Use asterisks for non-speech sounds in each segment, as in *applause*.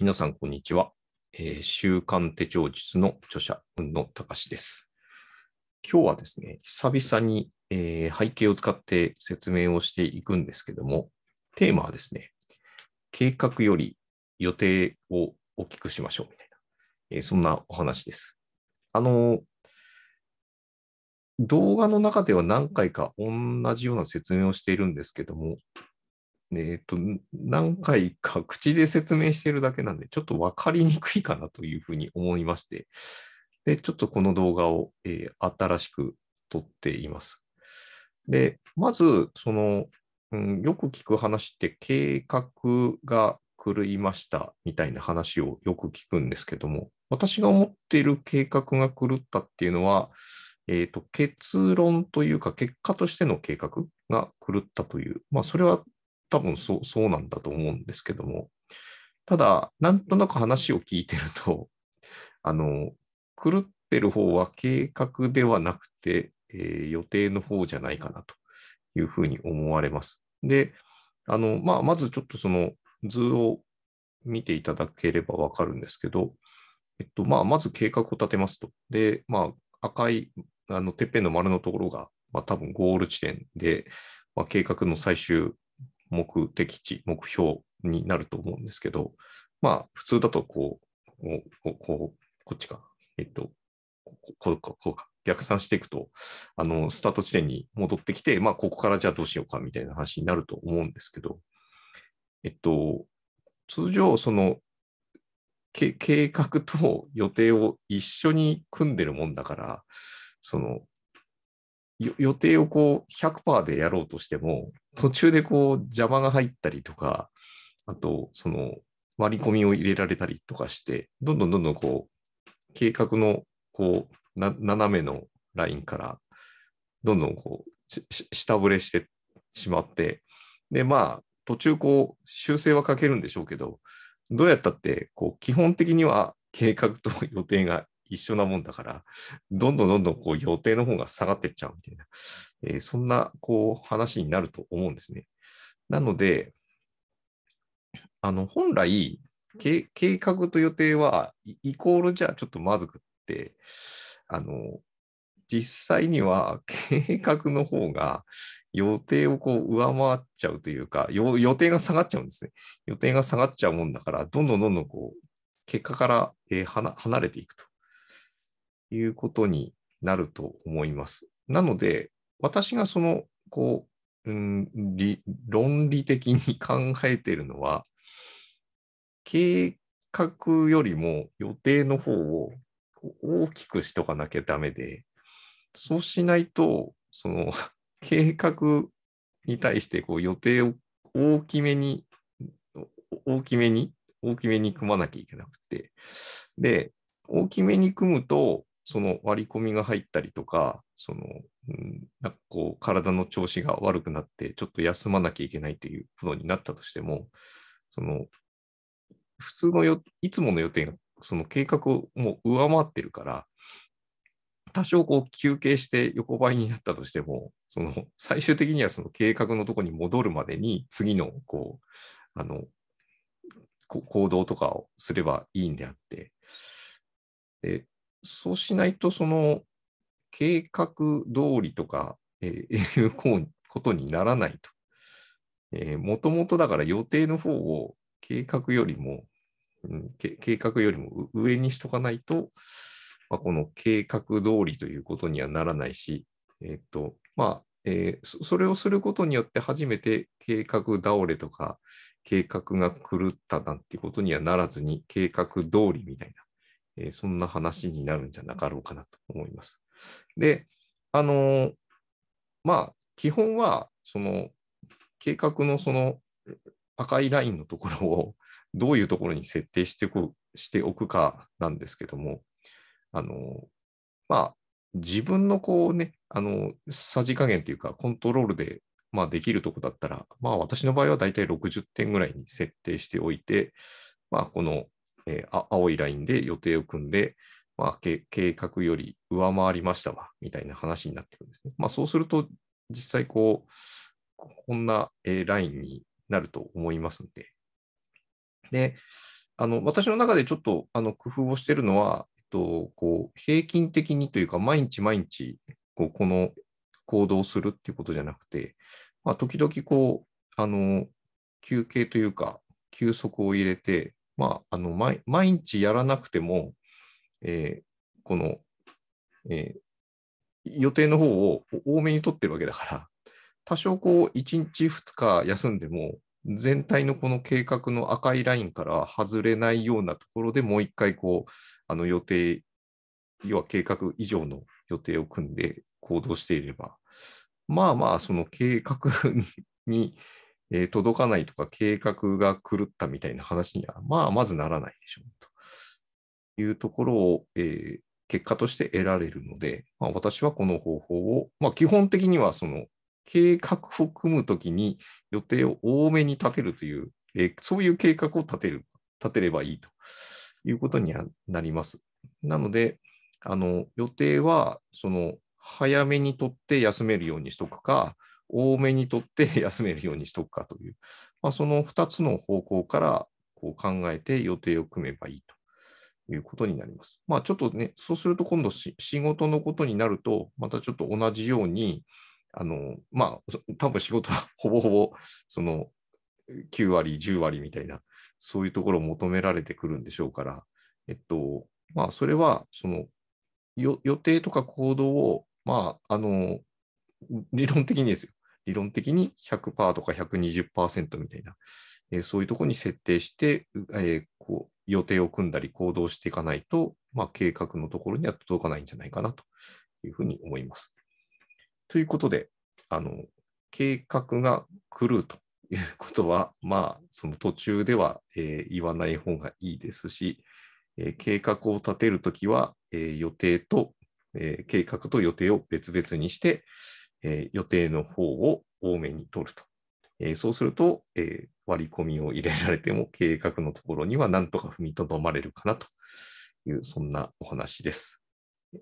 皆さん、こんにちは。えー、週刊手帳術の著者、運野隆です。今日はですね、久々に、えー、背景を使って説明をしていくんですけども、テーマはですね、計画より予定を大きくしましょうみたいな、えー、そんなお話です。あの、動画の中では何回か同じような説明をしているんですけども、えっ、と、何回か口で説明しているだけなんで、ちょっと分かりにくいかなというふうに思いまして、で、ちょっとこの動画を、えー、新しく撮っています。で、まず、その、うん、よく聞く話って、計画が狂いましたみたいな話をよく聞くんですけども、私が思っている計画が狂ったっていうのは、えーと結論というか、結果としての計画が狂ったという、まあ、それは多分そうそうなんだと思うんですけども、ただ、なんとなく話を聞いてると、*laughs* あの、狂ってる方は計画ではなくて、えー、予定の方じゃないかなというふうに思われます。で、あの、まあ、まずちょっとその図を見ていただければわかるんですけど、えっと、まあ、まず計画を立てますと。で、まあ、赤い、あの、てっぺんの丸のところが、まあ、多分ゴール地点で、まあ、計画の最終目的地、目標になると思うんですけど、まあ、普通だとこう、こう、こうこっちか、えっと、こうか、こうか、逆算していくと、あの、スタート地点に戻ってきて、まあ、ここからじゃあどうしようかみたいな話になると思うんですけど、えっと、通常、その、計画と予定を一緒に組んでるもんだから、その、予定をこう100%でやろうとしても、途中でこう邪魔が入ったりとか、あと、その割り込みを入れられたりとかして、どんどんどんどんこう、計画のこう、斜めのラインから、どんどんこう、下振れしてしまって、で、まあ、途中こう、修正はかけるんでしょうけど、どうやったって、こう、基本的には計画と予定が一緒なもんだから、どんどんどんどんこう予定の方が下がってっちゃうみたいな、えー、そんなこう話になると思うんですね。なので、あの本来、計画と予定はイコールじゃちょっとまずくって、あの実際には計画の方が予定をこう上回っちゃうというか、予定が下がっちゃうんですね。予定が下がっちゃうもんだから、どんどんどんどんこう結果から、えー、離れていくということになると思います。なので、私がその、こう、うん、理論理的に考えているのは、計画よりも予定の方を大きくしとかなきゃダメで、そうしないと、その *laughs* 計画に対してこう予定を大きめに、大きめに、大きめに組まなきゃいけなくて、で、大きめに組むと、その割り込みが入ったりとか、その、ん、なんかこう、体の調子が悪くなって、ちょっと休まなきゃいけないということになったとしても、その、普通のよ、いつもの予定が、その計画を上回ってるから、多少こう休憩して横ばいになったとしても、その最終的にはその計画のとこに戻るまでに次のこう、あの、行動とかをすればいいんであって、で、そうしないと、その計画通りとか、えー、いうことにならないと。えもともとだから予定の方を計画よりも、うん、計画よりも上にしとかないと、まあ、この計画通りということにはならないし、えっ、と、まあ、えー、それをすることによって初めて計画倒れとか計画が狂ったなんてことにはならずに計画通りみたいなえー、そんな話になるんじゃなかろうかなと思います。で、あのー、まあ、基本は、その、計画のその赤いラインのところを *laughs* どういうところに設定してしておくかなんですけども、あのー、まあ、自分のこうね、あの、さじ加減というか、コントロールで、まあ、できるとこだったら、まあ、私の場合はだいたい60点ぐらいに設定しておいて、まあ、このえー、青いラインで予定を組んで、まあ、計画より上回りましたわ、みたいな話になってくるんですね。まあ、そうすると、実際こう、こんな、えー、ラインになると思いますんで。で、あの私の中でちょっとあの工夫をしているのは、えっと、こう平均的にというか、毎日毎日こうこの行動をするっていうことじゃなくて、まあ、時々こうあの休憩というか、休息を入れて、まあ、あの毎日やらなくても、えー、この、えー、予定の方を多めに取ってるわけだから、多少こう1日2日休んでも、全体のこの計画の赤いラインから外れないようなところでもう一回こう、あの予定、要は計画以上の予定を組んで行動していれば、まあまあその計画にえー、届かないとか計画が狂ったみたいな話には、まあ、まずならないでしょうというところを、えー、結果として得られるので、まあ、私はこの方法を、まあ、基本的にはその計画を組むときに予定を多めに立てるという、えー、そういう計画を立てる、立てればいいということになります。なので、あの予定はその早めに取って休めるようにしとくか、多めにとって *laughs* 休めるようにしとくかという、まあ、その2つの方向からこう考えて予定を組めばいいということになります。まあ、ちょっとね、そうすると今度仕事のことになると、またちょっと同じように、あのまあ、多分仕事は *laughs* ほぼほぼその9割、10割みたいな、そういうところを求められてくるんでしょうから、えっと、まあ、それはその予定とか行動を、まあ、あの理論的にですよ。理論的に100%とか120%みたいな、えー、そういうところに設定して、えー、こう予定を組んだり行動していかないと、まあ、計画のところには届かないんじゃないかなというふうに思います。ということで、あの計画が狂うということは、まあ、その途中では、えー、言わない方がいいですし、えー、計画を立てるときは、えー、予定と、え計画と予定を別々にして、えー、予定の方を多めに取ると。えー、そうすると、えー、割り込みを入れられても計画のところにはなんとか踏みとどまれるかなという、そんなお話です。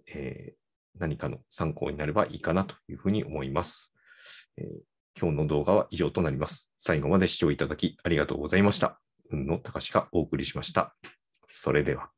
え何かの参考になればいいかなというふうに思います、え今日の動画は以上となります。最後まで視聴いただきありがとうございました。運の高しがお送りしました。それでは。